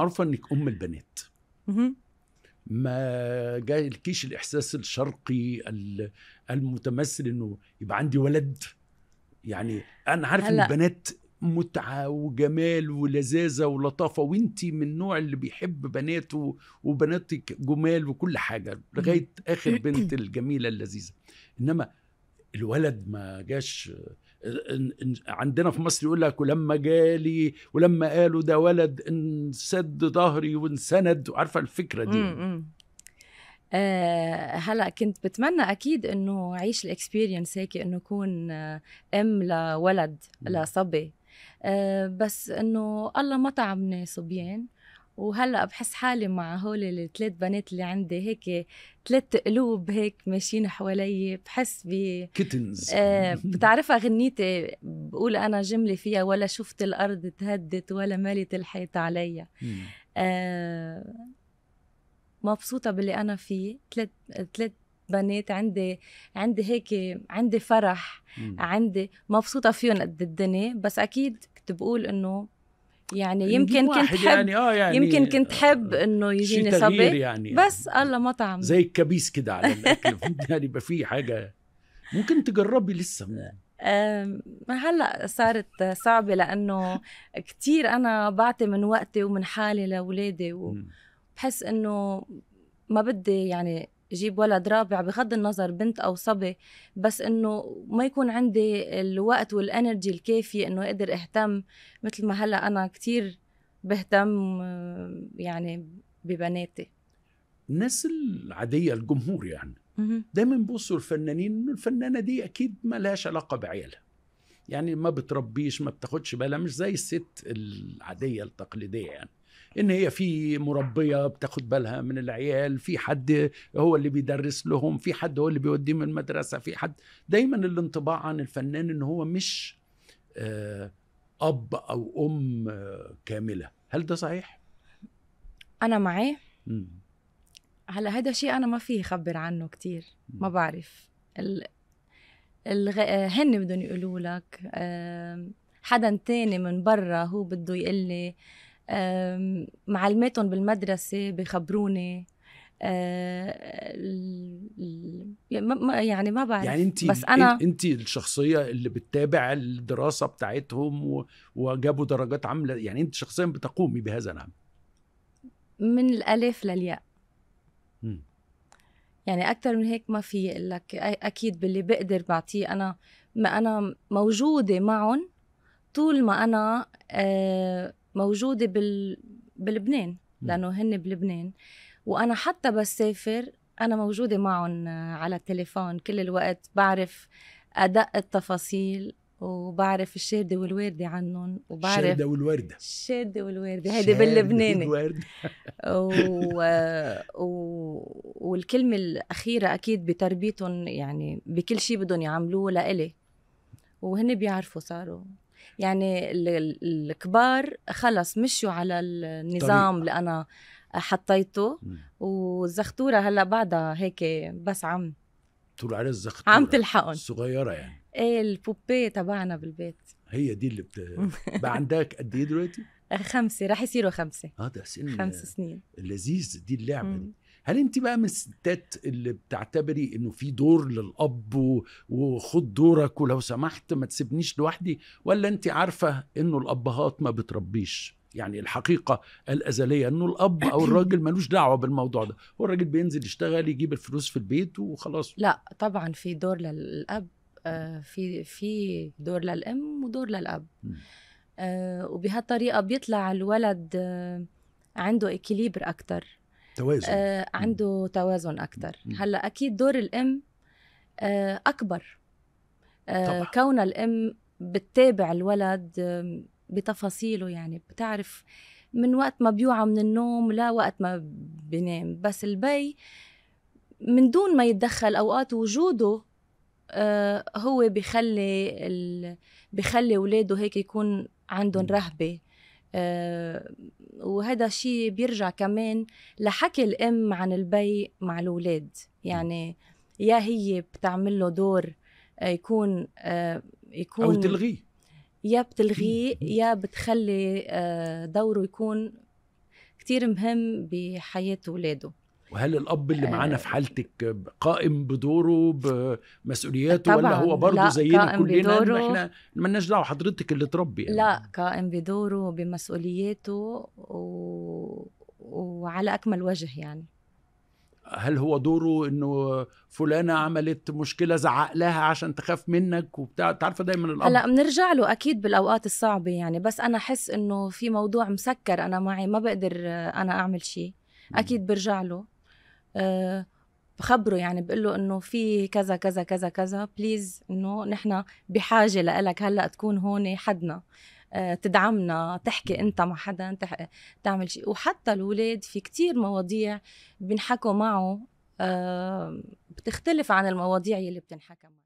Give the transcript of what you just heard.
عارفه انك ام البنات ما جالكيش الاحساس الشرقي المتمثل انه يبقى عندي ولد يعني انا عارف ان البنات متعه وجمال ولذاذه ولطافه وانت من النوع اللي بيحب بناته وبناتك جمال وكل حاجه لغايه اخر بنت الجميله اللذيذه انما الولد ما جاش عندنا في مصر يقول لك ولما جالي ولما قالوا ده ولد انسد ظهري وانسند عارفه الفكره دي آه، هلا كنت بتمنى اكيد انه اعيش الاكسبيرينس هيك انه اكون آه، ام لولد لصبي آه، بس انه الله ما طعمنا صبيان وهلا بحس حالي مع هول الثلاث بنات اللي عندي هيك ثلاث قلوب هيك ماشيين حوالي بحس ب كتنز آه بتعرفها غنيتي بقول انا جمله فيها ولا شفت الارض تهدت ولا مالت الحيط عليا آه مبسوطه باللي انا فيه ثلاث ثلاث بنات عندي عندي هيك عندي فرح مم. عندي مبسوطه فيهم قد الدنيا بس اكيد كنت بقول انه يعني يمكن كنت حب يعني آه يعني يمكن كنت حب آه، انه يجيني صبي يعني بس الله مطعم زي الكبيس كده على الاكل يعني يبقى في حاجه ممكن تجربي لسه ما هلا صارت صعبة لأنه كتير أنا بعطي من وقتي ومن حالي لأولادي وبحس إنه ما بدي يعني جيب ولد رابع بغض النظر بنت او صبي بس انه ما يكون عندي الوقت والانرجي الكافيه انه اقدر اهتم مثل ما هلا انا كثير بهتم يعني ببناتي الناس العاديه الجمهور يعني دايما بيبصوا الفنانين انه الفنانه دي اكيد ما لهاش علاقه بعيالها يعني ما بتربيش ما بتاخدش بالها مش زي الست العاديه التقليديه يعني ان هي في مربيه بتاخد بالها من العيال في حد هو اللي بيدرس لهم في حد هو اللي بيوديهم المدرسه في حد دايما الانطباع عن الفنان ان هو مش آه، اب او ام آه، كامله هل ده صحيح انا معاه هلا هذا شيء انا ما فيه خبر عنه كتير ما بعرف ال... الغ... آه، هن بدهم يقولوا لك حدا تاني من برا هو بده يقول لي معلماتهم بالمدرسة بخبروني آه، يعني ما بعرف يعني انت بس انا انت الشخصيه اللي بتتابع الدراسه بتاعتهم وجابوا درجات عامله يعني انت شخصيا بتقومي بهذا العمل من الالف للياء يعني اكثر من هيك ما في اقول لك اكيد باللي بقدر بعطيه انا ما انا موجوده معهم طول ما انا آه موجوده بال... بلبنان لانه هن بلبنان وانا حتى بسافر انا موجوده معهم على التليفون كل الوقت بعرف ادق التفاصيل وبعرف الشاردة والواردة عنهم وبعرف الشاردة والواردة الشاردة والواردة هيدي باللبناني و... و... والكلمة الأخيرة أكيد بتربيتهم يعني بكل شيء بدهم يعملوه لإلي وهن بيعرفوا صاروا يعني الكبار خلص مشوا على النظام اللي انا حطيته والزختوره هلا بعدها هيك بس عم طول على الزختوره عم تلحقهم الصغيره يعني ايه البوبيه تبعنا بالبيت هي دي اللي بت... بقى عندك قد ايه دلوقتي؟ خمسه رح يصيروا خمسه هذا سن خمس سنين لذيذ دي اللعبه دي هل انت بقى من الستات اللي بتعتبري انه في دور للاب وخد دورك ولو سمحت ما تسيبنيش لوحدي ولا انت عارفه انه الابهات ما بتربيش يعني الحقيقة الأزلية أنه الأب أو الراجل ملوش دعوة بالموضوع ده هو الراجل بينزل يشتغل يجيب الفلوس في البيت وخلاص لا طبعا في دور للأب آه، في في دور للأم ودور للأب آه، وبهالطريقة بيطلع الولد آه، عنده إكليبر أكتر توازن آه عنده توازن اكثر هلا اكيد دور الام آه اكبر آه كون الام بتتابع الولد بتفاصيله يعني بتعرف من وقت ما بيوعى من النوم لا وقت ما بينام بس البي من دون ما يتدخل اوقات وجوده آه هو بخلي ال... بخلي اولاده هيك يكون عندهم رهبه آه، وهذا شيء بيرجع كمان لحكي الام عن البي مع الاولاد يعني يا هي بتعمل له دور آه، يكون آه، يكون او تلغيه يا بتلغيه يا بتخلي دوره يكون كتير مهم بحياة ولاده وهل الاب اللي معانا آه. في حالتك قائم بدوره بمسؤولياته ولا هو برضه زينا كلنا بدوره احنا مالناش دعوه حضرتك اللي تربي يعني. لا قائم بدوره بمسؤولياته و... وعلى اكمل وجه يعني هل هو دوره انه فلانه عملت مشكله زعق لها عشان تخاف منك وبتاع تعرفه دايما الاب هلا بنرجع له اكيد بالاوقات الصعبه يعني بس انا احس انه في موضوع مسكر انا معي ما بقدر انا اعمل شيء اكيد برجع له آه، بخبره يعني بقول له انه في كذا كذا كذا كذا بليز انه نحن بحاجه لك هلا تكون هون حدنا آه، تدعمنا تحكي انت مع حدا تعمل شيء وحتى الاولاد في كتير مواضيع بنحكوا معه آه، بتختلف عن المواضيع يلي بتنحكى معه